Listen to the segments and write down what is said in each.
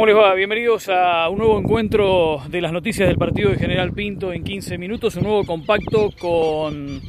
¿Cómo les va? Bienvenidos a un nuevo encuentro de las noticias del partido de General Pinto en 15 minutos, un nuevo compacto con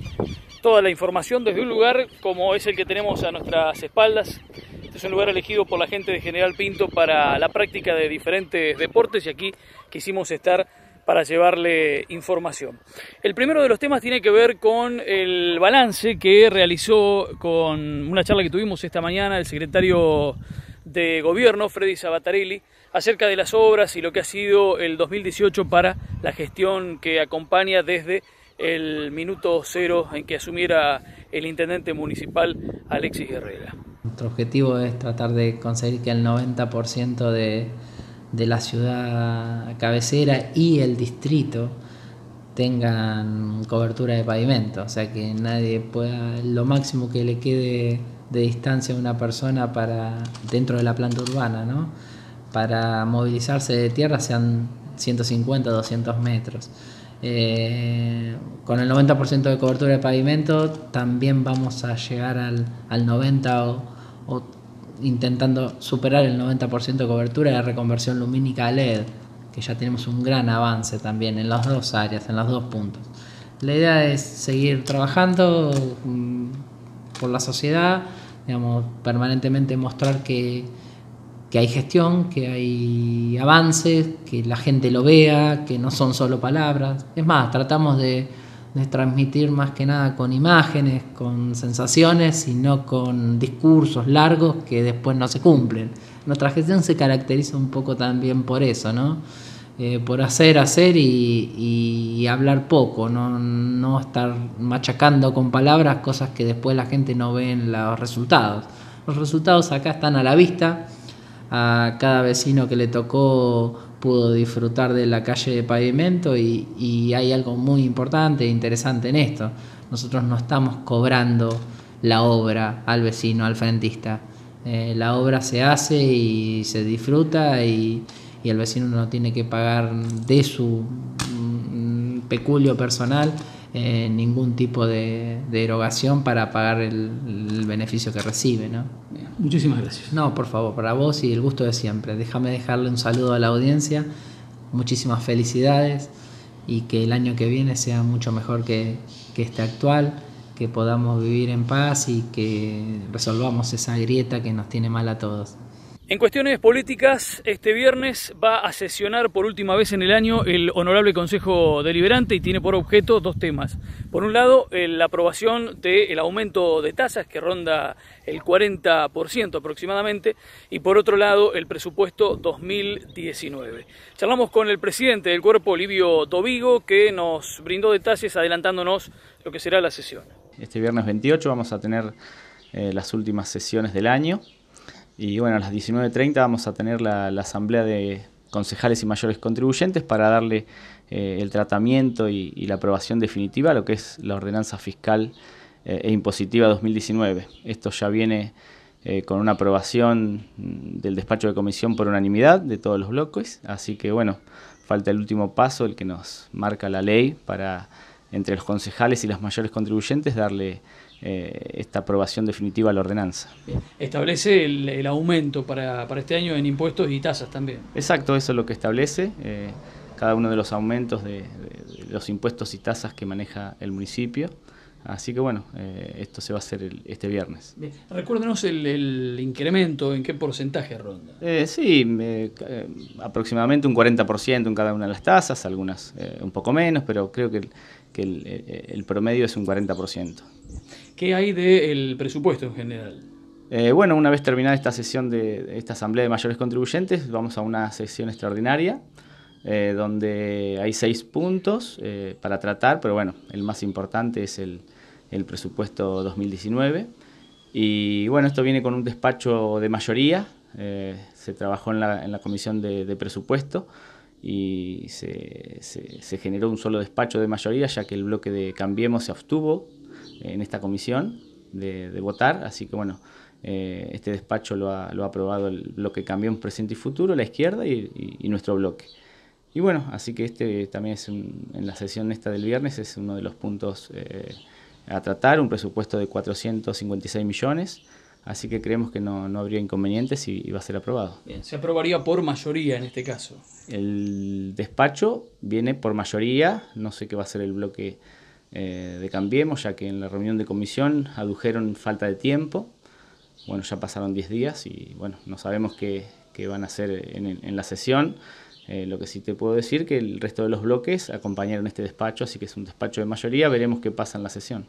toda la información desde un lugar como es el que tenemos a nuestras espaldas. Este es un lugar elegido por la gente de General Pinto para la práctica de diferentes deportes y aquí quisimos estar para llevarle información. El primero de los temas tiene que ver con el balance que realizó con una charla que tuvimos esta mañana el secretario de gobierno, Freddy Sabatarelli, acerca de las obras y lo que ha sido el 2018 para la gestión que acompaña desde el minuto cero en que asumiera el intendente municipal Alexis Guerrera. Nuestro objetivo es tratar de conseguir que el 90% de, de la ciudad cabecera y el distrito tengan cobertura de pavimento, o sea que nadie pueda, lo máximo que le quede de distancia a una persona para dentro de la planta urbana, ¿no? para movilizarse de tierra sean 150, 200 metros. Eh, con el 90% de cobertura de pavimento también vamos a llegar al, al 90 o, intentando superar el 90% de cobertura de reconversión lumínica a LED, que ya tenemos un gran avance también en las dos áreas, en los dos puntos. La idea es seguir trabajando mm, por la sociedad, digamos, permanentemente mostrar que, que hay gestión, que hay avances, que la gente lo vea, que no son solo palabras. Es más, tratamos de, transmitir más que nada con imágenes, con sensaciones y no con discursos largos que después no se cumplen. Nuestra gestión se caracteriza un poco también por eso, ¿no? Eh, por hacer, hacer y, hablar poco, ¿no? no estar machacando con palabras cosas que después la gente no ve en los resultados. Los resultados acá están a la vista, a cada vecino que le tocó pudo disfrutar de la calle de pavimento y, hay algo muy importante e interesante en esto. Nosotros no estamos cobrando la obra al vecino, al frentista. Eh, la obra se hace y se disfruta y, el vecino no tiene que pagar de su mm, peculio personal eh, ningún tipo de, de, erogación para pagar el, beneficio que recibe. ¿no? muchísimas gracias. No, por favor, para vos y el gusto de siempre. Déjame dejarle un saludo a la audiencia, muchísimas felicidades y que el año que viene sea mucho mejor que, que este actual, que podamos vivir en paz y que resolvamos esa grieta que nos tiene mal a todos. En cuestiones políticas, este viernes va a sesionar por última vez en el año el Honorable Consejo Deliberante y tiene por objeto dos temas. Por un lado, eh, la aprobación del aumento de tasas que ronda el 40% aproximadamente y por otro lado, el presupuesto 2019. Charlamos con el presidente del cuerpo, Livio Tobigo, que nos brindó detalles adelantándonos lo que será la sesión. Este viernes 28 vamos a tener eh, las últimas sesiones del año y bueno, a las 19.30 vamos a tener la, asamblea de concejales y mayores contribuyentes para darle eh, el tratamiento y, la aprobación definitiva a lo que es la ordenanza fiscal eh, e impositiva 2019. Esto ya viene eh, con una aprobación del despacho de comisión por unanimidad de todos los bloques, así que bueno, falta el último paso, el que nos marca la ley para entre los concejales y los mayores contribuyentes darle eh, esta aprobación definitiva de la ordenanza. Establece el, aumento para, para, este año en impuestos y tasas también. Exacto, eso es lo que establece. Eh, cada uno de los aumentos de, los impuestos y tasas que maneja el municipio. Así que bueno, eh, esto se va a hacer este viernes. Recuérdenos el, incremento, ¿en qué porcentaje ronda? sí, aproximadamente un 40% en cada una de las tasas, algunas un poco menos, pero creo que, que el, el promedio es un 40%. ¿Qué hay del presupuesto en general? Eh, bueno, una vez terminada esta sesión de esta Asamblea de Mayores Contribuyentes, vamos a una sesión extraordinaria. Eh, donde hay seis puntos eh, para tratar, pero bueno, el más importante es el, presupuesto 2019. Y bueno, esto viene con un despacho de mayoría, se trabajó en la, comisión de, presupuesto y se, generó un solo despacho de mayoría, ya que el bloque de Cambiemos se obtuvo, en esta comisión de, votar, así que bueno, eh, este despacho lo ha, lo ha, aprobado el bloque en Presente y Futuro, la izquierda y, nuestro bloque. Y bueno, así que este también es en la sesión esta del viernes es uno de los puntos eh, a tratar, un presupuesto de 456 millones, así que creemos que no, no habría inconvenientes y, va a ser aprobado. se aprobaría por mayoría en este caso. El despacho viene por mayoría, no sé qué va a ser el bloque eh, de Cambiemos, ya que en la reunión de comisión adujeron falta de tiempo. Bueno, ya pasaron 10 días y bueno, no sabemos qué, van a hacer en, la sesión. Eh, lo que sí te puedo decir que el resto de los bloques acompañaron este despacho, así que es un despacho de mayoría. Veremos qué pasa en la sesión.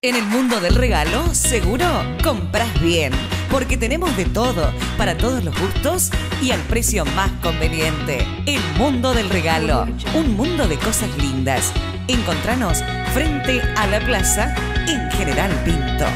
En el mundo del regalo, seguro, compras bien porque tenemos de todo, para todos los gustos y al precio más conveniente. El mundo del regalo, un mundo de cosas lindas. Encontranos frente a la plaza en General Pinto.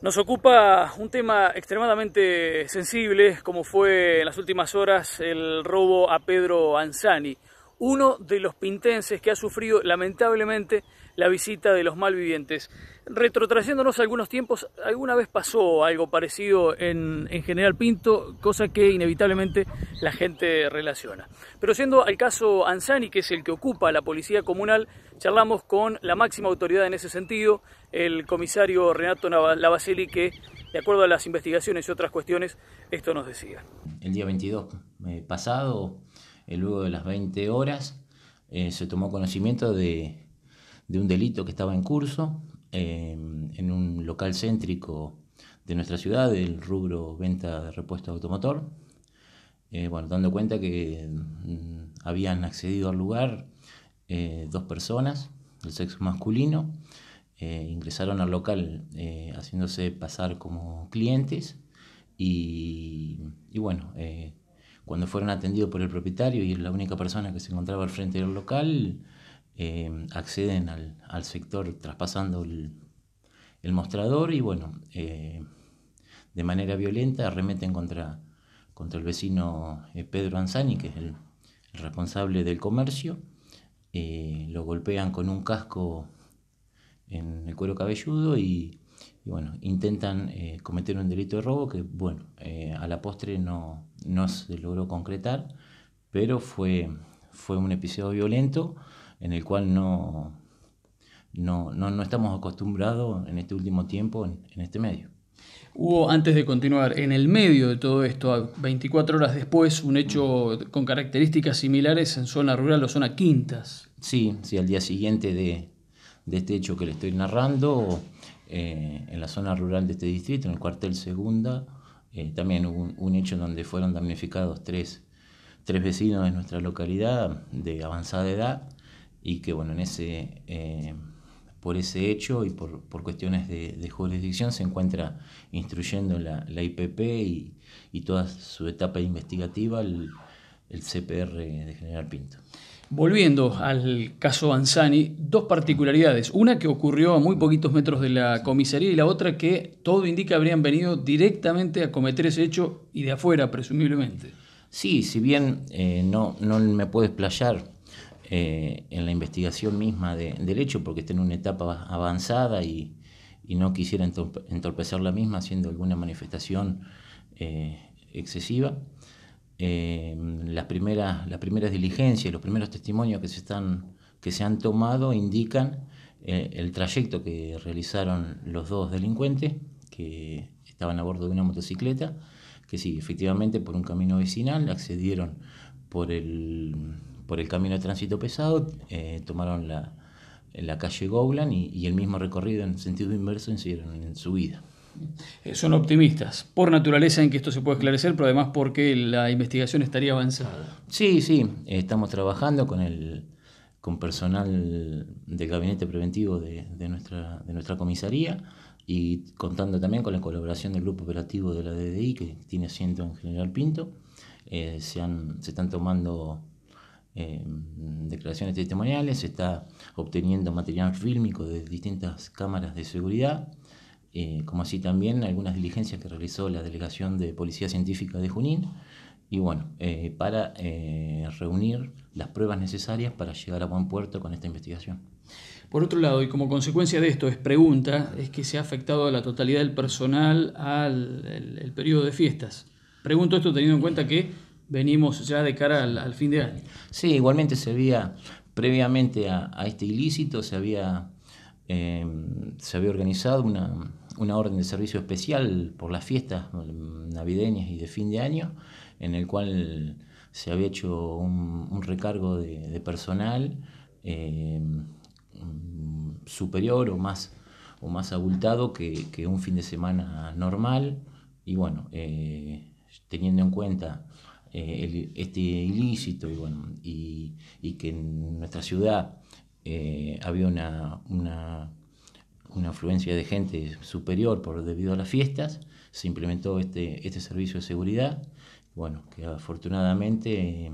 Nos ocupa un tema extremadamente sensible, como fue en las últimas horas el robo a Pedro Anzani uno de los pintenses que ha sufrido lamentablemente la visita de los malvivientes. Retrotrayéndonos algunos tiempos, alguna vez pasó algo parecido en, General Pinto, cosa que inevitablemente la gente relaciona. Pero siendo al caso Anzani, que es el que ocupa la policía comunal, charlamos con la máxima autoridad en ese sentido, el comisario Renato Lavaseli, que de acuerdo a las investigaciones y otras cuestiones, esto nos decía. El día 22 eh, pasado eh, luego de las 20 horas, eh, se tomó conocimiento de, un delito que estaba en curso eh, en un local céntrico de nuestra ciudad, el rubro venta de repuestos automotor. bueno, dando cuenta que mm, habían accedido al lugar dos personas del sexo masculino, ingresaron al local haciéndose pasar como clientes y, bueno, cuando fueron atendidos por el propietario y la única persona que se encontraba al frente del local, eh, acceden al, sector traspasando el, mostrador y bueno, eh, de manera violenta arremeten contra, contra el vecino eh, Pedro Anzani, que es el responsable del comercio, lo golpean con un casco en el cuero cabelludo y bueno, intentan eh, cometer un delito de robo que, bueno, eh, a la postre no, no, se logró concretar, pero fue, fue un episodio violento en el cual no, no, estamos acostumbrados en este último tiempo en, este medio. Hubo, antes de continuar, en el medio de todo esto, 24 horas después, un hecho con características similares en zona rural o zona quintas. Sí, sí, al día siguiente de, de este hecho que le estoy narrando, eh, en la zona rural de este distrito, en el cuartel segunda, eh, también hubo un, hecho donde fueron damnificados tres, tres vecinos de nuestra localidad de avanzada edad y que bueno, en ese, eh, por ese hecho y por, por cuestiones de, de, jurisdicción se encuentra instruyendo la, la IPP y, y, toda su etapa investigativa el, el CPR de General Pinto. Volviendo al caso Anzani, dos particularidades. Una que ocurrió a muy poquitos metros de la comisaría y la otra que todo indica habrían venido directamente a cometer ese hecho y de afuera, presumiblemente. Sí, si bien eh, no, no me puedo explayar eh, en la investigación misma del hecho porque está en una etapa avanzada y, no quisiera entorpecer la misma haciendo alguna manifestación eh, excesiva. Eh, las, primeras, las primeras diligencias, los primeros testimonios que se, están, que se han tomado indican eh, el trayecto que realizaron los dos delincuentes que estaban a bordo de una motocicleta, que sí, efectivamente por un camino vecinal accedieron por el, por el camino de tránsito pesado, eh, tomaron la, calle Gowland y, el mismo recorrido en sentido inverso hicieron en su vida. Eh, son optimistas, por naturaleza en que esto se puede esclarecer, pero además porque la investigación estaría avanzada. Sí, sí, estamos trabajando con el con personal del gabinete preventivo de, nuestra, de nuestra comisaría y contando también con la colaboración del grupo operativo de la DDI que tiene asiento en General Pinto. Eh, se, han, se están tomando eh, declaraciones testimoniales, se está obteniendo material fílmico de distintas cámaras de seguridad eh, como así también algunas diligencias que realizó la Delegación de Policía Científica de Junín, y bueno, eh, para eh, reunir las pruebas necesarias para llegar a buen puerto con esta investigación. Por otro lado, y como consecuencia de esto, es pregunta, es que se ha afectado a la totalidad del personal al periodo de fiestas. Pregunto esto teniendo en cuenta que venimos ya de cara al, fin de año. Sí, igualmente se había, previamente a este ilícito, se había Em, se había organizado una, orden de servicio especial por las fiestas navideñas y de fin de año, en el cual se había hecho un, recargo de, personal em, superior o más, o abultado que, un fin de semana normal. Y bueno, eh, teniendo en cuenta eh, este ilícito y, bueno, y que en nuestra ciudad eh, había una, una, una, afluencia de gente superior por debido a las fiestas, se implementó este, este servicio de seguridad, bueno, que afortunadamente,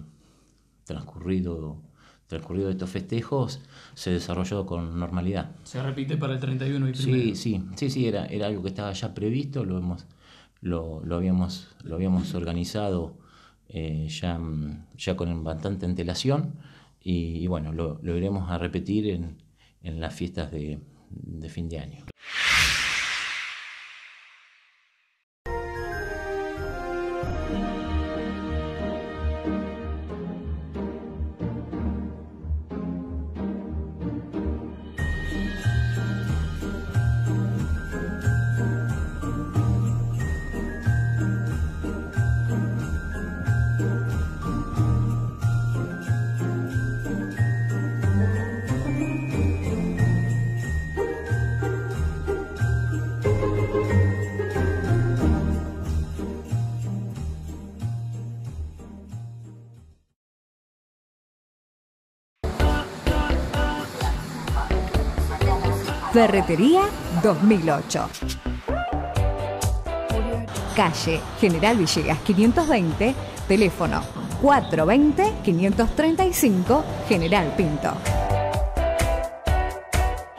transcurrido, transcurrido estos festejos, se desarrolló con normalidad. ¿Se repite para el 31 y primero? Sí, sí, sí, sí era, era algo que estaba ya previsto, lo, hemos, lo, lo habíamos, lo habíamos organizado eh, ya, ya con bastante antelación y, bueno, lo, iremos a repetir en, en las fiestas de, de fin de año. Ferretería 2008. Calle General Villegas 520, teléfono 420-535 General Pinto.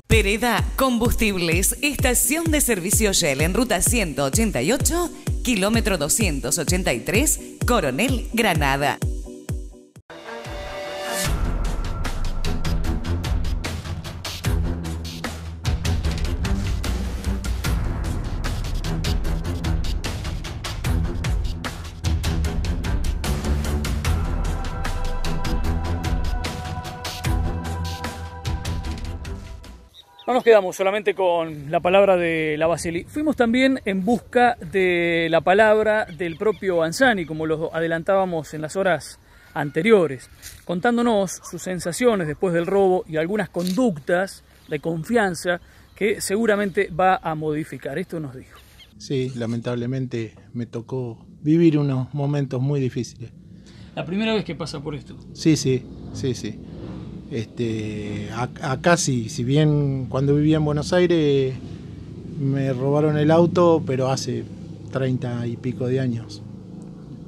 Pereda Combustibles, estación de servicio Shell en ruta 188, kilómetro 283, Coronel Granada. No nos quedamos solamente con la palabra de la Basili. Fuimos también en busca de la palabra del propio Anzani, como lo adelantábamos en las horas anteriores, contándonos sus sensaciones después del robo y algunas conductas de confianza que seguramente va a modificar. Esto nos dijo. Sí, lamentablemente me tocó vivir unos momentos muy difíciles. ¿La primera vez que pasa por esto? Sí, sí, sí, sí. Este, acá sí, si bien cuando vivía en Buenos Aires me robaron el auto, pero hace treinta y pico de años.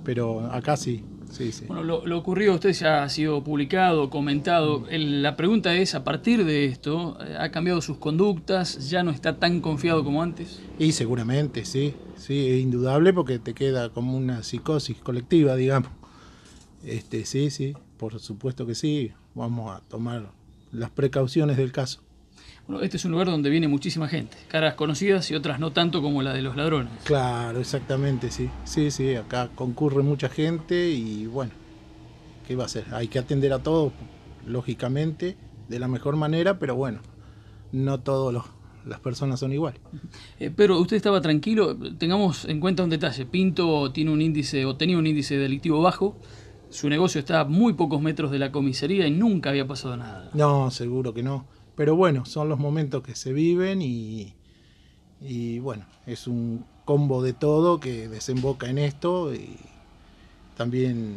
Pero acá sí. Sí, sí. Bueno, lo, ocurrido a usted ya ha sido publicado, comentado. la pregunta es, a partir de esto, eh, ¿ha cambiado sus conductas? ¿Ya no está tan confiado como antes? Y seguramente, sí. Sí, es indudable porque te queda como una psicosis colectiva, digamos. Este, sí, sí, por supuesto que sí vamos a tomar las precauciones del caso. Bueno, este es un lugar donde viene muchísima gente, caras conocidas y otras no tanto como la de los ladrones. Claro, exactamente, sí. Sí, sí, acá concurre mucha gente y bueno, ¿qué va a hacer? Hay que atender a todos, lógicamente, de la mejor manera, pero bueno, no todos los, las personas son iguales. Eh, pero usted estaba tranquilo, tengamos en cuenta un detalle, Pinto tiene un índice o tenía un índice delictivo bajo, su negocio está a muy pocos metros de la comisaría y nunca había pasado nada. No, seguro que no. Pero bueno, son los momentos que se viven y, y bueno, es un combo de todo que desemboca en esto y también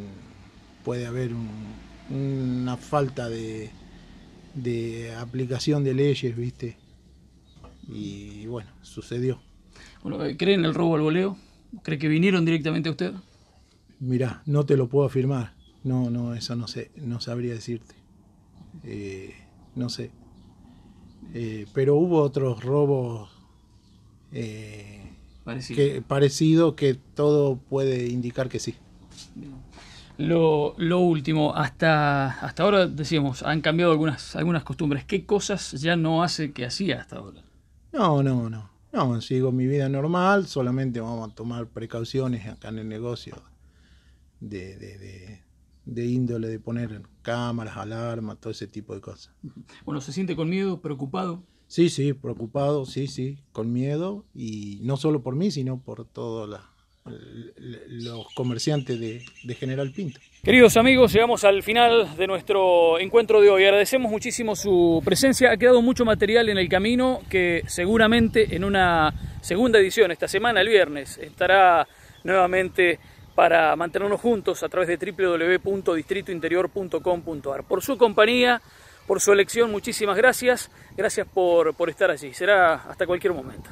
puede haber una falta de, de aplicación de leyes, ¿viste? Y bueno, sucedió. Bueno, ¿Cree en el robo al voleo? ¿Cree que vinieron directamente a usted? Mirá, no te lo puedo afirmar. No, no, eso no sé, no sabría decirte. Eh, no sé. Eh, pero hubo otros robos eh, parecidos parecido que todo puede indicar que sí. Lo, último, hasta, hasta ahora decíamos, han cambiado algunas, algunas costumbres. ¿Qué cosas ya no hace que hacía hasta ahora? No, no, no. No, sigo mi vida normal, solamente vamos a tomar precauciones acá en el negocio de, de, índole de poner cámaras, alarmas, todo ese tipo de cosas. Bueno, ¿se siente con miedo, preocupado? Sí, sí, preocupado, sí, sí, con miedo, y no solo por mí, sino por todos los comerciantes de, de, General Pinto. Queridos amigos, llegamos al final de nuestro encuentro de hoy. Agradecemos muchísimo su presencia. Ha quedado mucho material en el camino que seguramente en una segunda edición, esta semana, el viernes, estará nuevamente para mantenernos juntos a través de www.distritointerior.com.ar. Por su compañía, por su elección, muchísimas gracias. Gracias por, por estar allí. Será hasta cualquier momento.